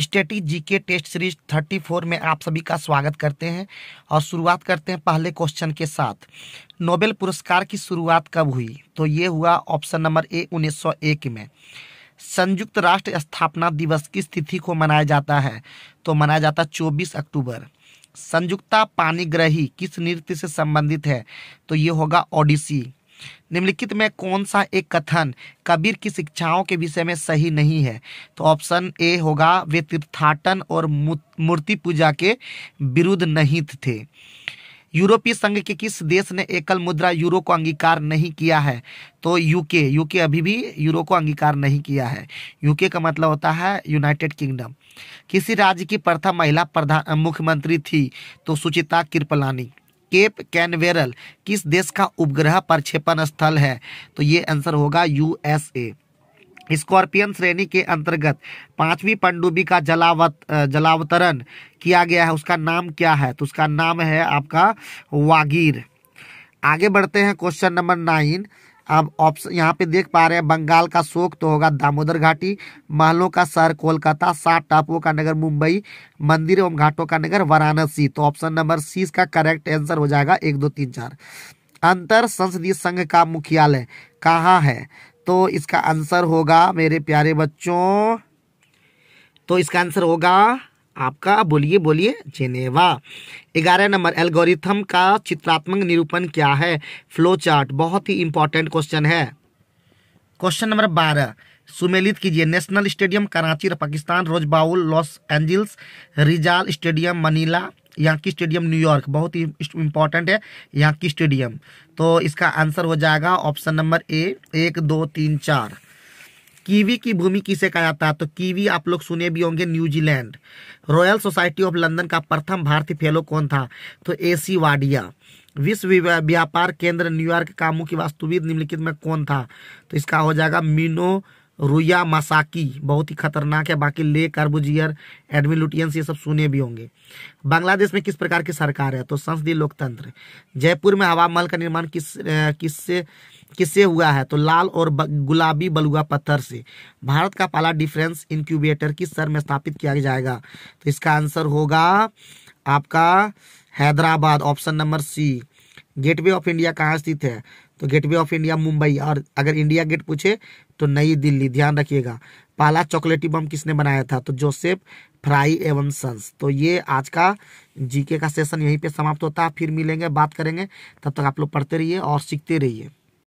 जी GK test series 34 में आप सभी का स्वागत करते हैं और शुरुआत करते हैं पहले क्वेश्चन के साथ नोबेल पुरस्कार की शुरुआत कब हुई तो ये हुआ ऑप्शन नंबर ए 1901 में संयुक्त राष्ट्र स्थापना दिवस किस तिथि को मनाया जाता है तो मनाया जाता है चौबीस अक्टूबर संयुक्ता पानीग्रही किस नृत्य से संबंधित है तो ये होगा ओडिसी निम्नलिखित में कौन सा एक कथन कबीर की शिक्षाओं के विषय में सही नहीं है तो ऑप्शन ए होगा वे तीर्थाटन और मूर्ति पूजा के विरुद्ध नहीं थे यूरोपीय संघ के किस देश ने एकल मुद्रा यूरो को अंगीकार नहीं किया है तो यूके यूके अभी भी यूरो को अंगीकार नहीं किया है यूके का मतलब होता है यूनाइटेड किंगडम किसी राज्य की प्रथम महिला प्रधान मुख्यमंत्री थी तो सुचिता कृपलानी केप कैनवेरल किस देश का उपग्रह प्रक्षेपण स्थल है तो ये आंसर होगा यूएसए स्कॉर्पियन श्रेणी के अंतर्गत पांचवी पंडुबी का जलावत जलावतरण किया गया है उसका नाम क्या है तो उसका नाम है आपका वागीर आगे बढ़ते हैं क्वेश्चन नंबर नाइन आप ऑप्शन यहाँ पे देख पा रहे हैं बंगाल का शोक तो होगा दामोदर घाटी महलों का शहर कोलकाता सात टापुओं का नगर मुंबई मंदिर एवं घाटों का नगर वाराणसी तो ऑप्शन नंबर सी का करेक्ट आंसर हो जाएगा एक दो तीन चार अंतर संसदीय संघ का मुख्यालय कहाँ है तो इसका आंसर होगा मेरे प्यारे बच्चों तो इसका आंसर होगा आपका बोलिए बोलिए जेनेवा ग्यारह नंबर एल्गोरिथम का चित्रात्मक निरूपण क्या है फ्लो चार्ट बहुत ही इंपॉर्टेंट क्वेश्चन है क्वेश्चन नंबर बारह सुमेलित कीजिए national stadium Karachi Pakistan Rose Bowl Los Angeles Rizal stadium Manila Yankee stadium New York बहुत ही इंपॉर्टेंट है यांकी स्टेडियम तो इसका आंसर हो जाएगा ऑप्शन नंबर ए एक दो तीन चार कीवी की भूमि किसे कहा जाता है तो कीवी आप लोग सुने भी होंगे New Zealand Royal Society of London का प्रथम भारतीय फेलो कौन था तो ए सी वाडिया विश्व व्यापार केंद्र न्यूयॉर्क का मुख्य वास्तुविद निम्नलिखित में कौन था तो इसका हो जाएगा मीनो रुया मसाकी बहुत ही खतरनाक है बाकी ले कार्बुजियर एडमिलुटियंस ये सब सुने भी होंगे बांग्लादेश में किस प्रकार की सरकार है तो संसदीय लोकतंत्र जयपुर में हवा महल का निर्माण किस किससे किससे हुआ है तो लाल और गुलाबी बलुआ पत्थर से भारत का पहला डिफरेंस इंक्यूबेटर किस सर में स्थापित किया जाएगा तो इसका आंसर होगा आपका Hyderabad option number C gateway of India कहाँ स्थित है तो गेटवे ऑफ इंडिया मुंबई और अगर इंडिया गेट पूछे तो नई दिल्ली ध्यान रखिएगा पहला चॉकलेटी बम किसने बनाया था तो जोसेफ फ्राई एवं सन्स तो ये आज का जीके का सेशन यहीं पे समाप्त होता है फिर मिलेंगे बात करेंगे तब तक आप लोग पढ़ते रहिए और सीखते रहिए